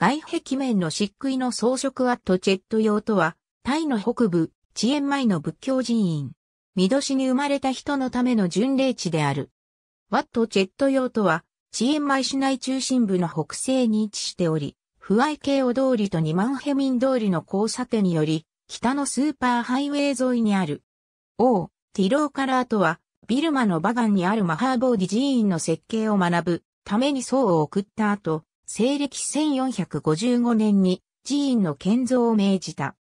外壁面の漆喰の装飾ワットチェット用とは、タイの北部、チエンマイの仏教寺院。見年に生まれた人のための巡礼地である。ワットチェット用とは、チエンマイ市内中心部の北西に位置しており、不愛慶を通りと二万ヘミン通りの交差点により、北のスーパーハイウェイ沿いにある。王、ティローカラーとは、ビルマのバガンにあるマハーボーディ寺院の設計を学ぶために僧を送った後、西暦1455年に寺院の建造を命じた。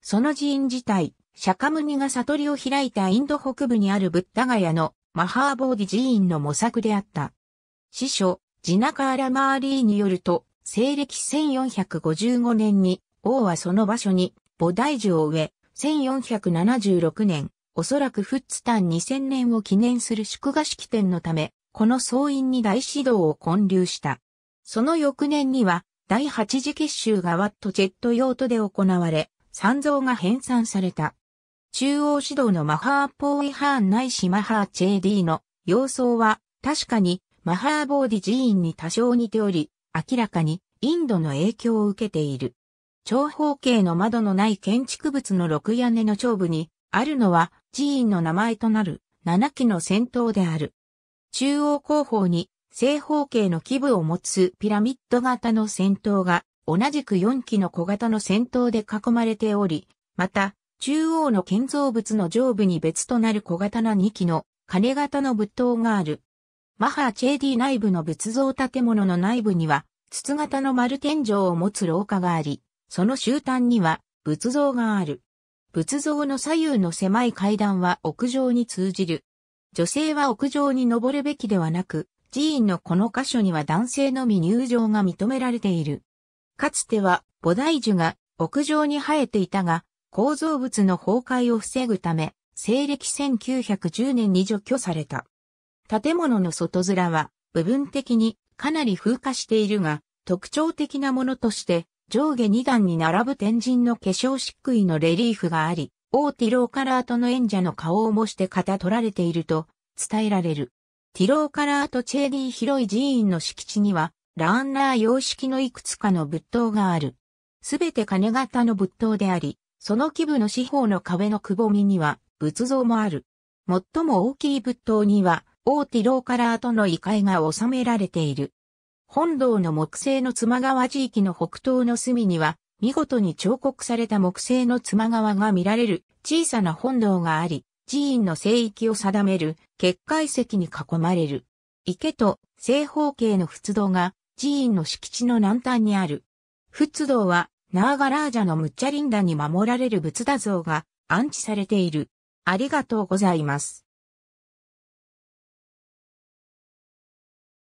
その寺院自体、釈迦牟尼が悟りを開いたインド北部にあるブッダガヤのマハーボーディ寺院の模索であった。師匠、ジナカーラマーリーによると、西暦1455年に王はその場所に菩提樹を植え、1476年、おそらくフッツタン2000年を記念する祝賀式典のため、この総院に大指導を建立した。その翌年には、第8次結集がワットジェット用途で行われ、三蔵が編纂された。中央指導のマハーポーイハーンないしマハーチェーディの様相は、確かにマハーボーディ寺院に多少似ており、明らかにインドの影響を受けている。長方形の窓のない建築物の六屋根の頂部に、あるのは寺院の名前となる七基の先頭である。中央広方に正方形の基部を持つピラミッド型の戦闘が、同じく4基の小型の戦闘で囲まれており、また、中央の建造物の上部に別となる小型な2基の金型の仏塔がある。マハーチェーディ内部の仏像建物の内部には、筒型の丸天井を持つ廊下があり、その終端には仏像がある。仏像の左右の狭い階段は屋上に通じる。女性は屋上に登るべきではなく、寺院のこの箇所には男性のみ入場が認められている。かつては菩提樹が屋上に生えていたが、構造物の崩壊を防ぐため、西暦1910年に除去された。建物の外面は部分的にかなり風化しているが、特徴的なものとして上下2段に並ぶ天神の化粧漆喰のレリーフがあり、大手ローカラートの演者の顔を模して型取られていると伝えられる。ティローカラーとチェーディ広い寺院の敷地には、ラーンラー様式のいくつかの仏塔がある。すべて金型の仏塔であり、その基部の四方の壁のくぼみには仏像もある。最も大きい仏塔には、王ティローカラーとの異界が収められている。本堂の木製の妻川地域の北東の隅には、見事に彫刻された木製の妻川が見られる小さな本堂があり、寺院の聖域を定める結界石に囲まれる。池と正方形の仏道が寺院の敷地の南端にある。仏道はナーガラージャのムッチャリンダに守られる仏陀像が安置されている。ありがとうございます。